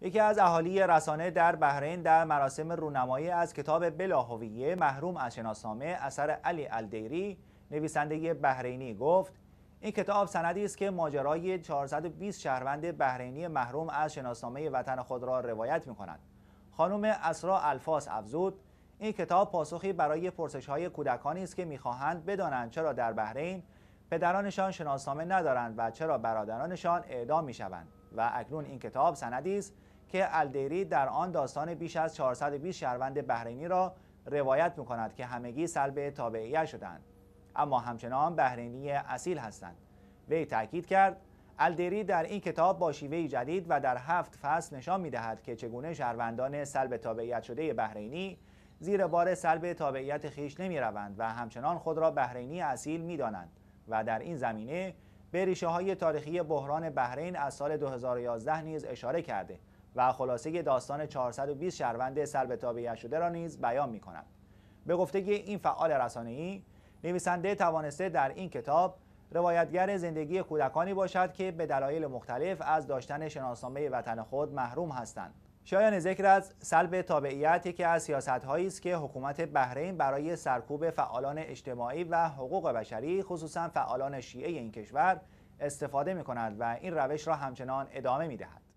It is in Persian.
یکی از اهالی رسانه در بحرین در مراسم رونمایی از کتاب بلاهویه محروم از شناسنامه اثر علی الدیری نویسنده بحرینی گفت این کتاب سندی است که ماجرای 420 شهروند بحرینی محروم از شناسنامه وطن خود را روایت می کند. خانم اسرا الفاس افزود این کتاب پاسخی برای پرسش های کودکانی است که میخواهند بدانند چرا در بحرین پدرانشان شناسنامه ندارند و چرا برادرانشان اعدام میشوند و اکنون این کتاب سندی است که الدیری در آن داستان بیش از 420 شهروند بحرینی را روایت میکند که همگی سلب تابعیت شدند اما همچنان بحرینی اصیل هستند وی تاکید کرد الدیری در این کتاب با شیوه جدید و در هفت فصل نشان میدهد که چگونه شهروندان سلب تابعیت شده بحرینی زیر بار سلب تابعیت خیش نمی و همچنان خود را بحرینی اصیل می و در این زمینه به ریشه های تاریخی بحران بحرین از سال 2011 نیز اشاره کرده و خلاصه داستان 420 شهروند سلب تابعیت شده را نیز بیان می کند. به گفته این فعال رسانه‌ای نویسنده توانسته در این کتاب روایتگر زندگی کودکانی باشد که به دلایل مختلف از داشتن شناسنامه وطن خود محروم هستند شایان ذکر از سلب تابعیت یکی از سیاست هایی است که حکومت بحرین برای سرکوب فعالان اجتماعی و حقوق بشری خصوصا فعالان شیعه این کشور استفاده می کند و این روش را همچنان ادامه می دهد.